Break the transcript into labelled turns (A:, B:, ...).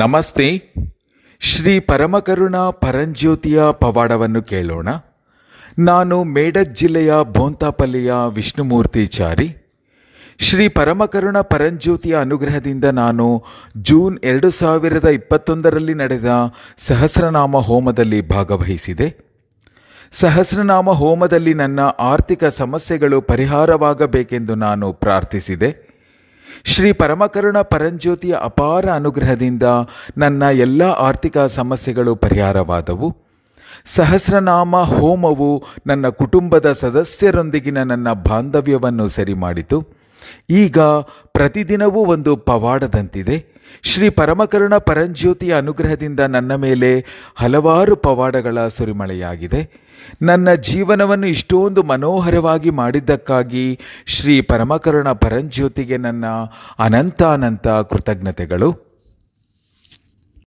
A: ನಮಸ್ತೆ ಶ್ರೀ ಪರಮಕರುಣ ಪರಂಜ್ಯೋತಿಯ ಪವಾಡವನ್ನು ಕೇಳೋಣ ನಾನು ಮೇಡಕ್ ಜಿಲ್ಲೆಯ ಬೋಂತಾಪಲ್ಲಿಯ ವಿಷ್ಣುಮೂರ್ತಿಚಾರಿ ಶ್ರೀ ಪರಮಕರುಣ ಪರಂಜ್ಯೋತಿಯ ಅನುಗ್ರಹದಿಂದ ನಾನು ಜೂನ್ ಎರಡು ಸಾವಿರದ ಇಪ್ಪತ್ತೊಂದರಲ್ಲಿ ನಡೆದ ಸಹಸ್ರನಾಮ ಹೋಮದಲ್ಲಿ ಭಾಗವಹಿಸಿದೆ ಸಹಸ್ರನಾಮ ಹೋಮದಲ್ಲಿ ನನ್ನ ಆರ್ಥಿಕ ಸಮಸ್ಯೆಗಳು ಪರಿಹಾರವಾಗಬೇಕೆಂದು ನಾನು ಪ್ರಾರ್ಥಿಸಿದೆ ಶ್ರೀ ಪರಮಕರುಣ ಪರಂಜ್ಯೋತಿಯ ಅಪಾರ ಅನುಗ್ರಹದಿಂದ ನನ್ನ ಎಲ್ಲ ಆರ್ಥಿಕ ಸಮಸ್ಯೆಗಳು ಪರಿಹಾರವಾದವು ಸಹಸ್ರನಾಮ ಹೋಮವು ನನ್ನ ಕುಟುಂಬದ ಸದಸ್ಯರೊಂದಿಗಿನ ನನ್ನ ಬಾಂಧವ್ಯವನ್ನು ಸರಿ ಮಾಡಿತು ಈಗ ಪ್ರತಿದಿನವೂ ಒಂದು ಪವಾಡದಂತಿದೆ ಶ್ರೀ ಪರಮಕರುಣ ಪರಂಜ್ಯೋತಿಯ ಅನುಗ್ರಹದಿಂದ ನನ್ನ ಮೇಲೆ ಹಲವಾರು ಪವಾಡಗಳ ಸುರಿಮಳೆಯಾಗಿದೆ ನನ್ನ ಜೀವನವನ್ನು ಇಷ್ಟೊಂದು ಮನೋಹರವಾಗಿ ಮಾಡಿದ್ದಕ್ಕಾಗಿ ಶ್ರೀ ಪರಮಕರುಣ ಪರಂಜ್ಯೋತಿಗೆ ನನ್ನ ಅನಂತಾನಂತ ಕೃತಜ್ಞತೆಗಳು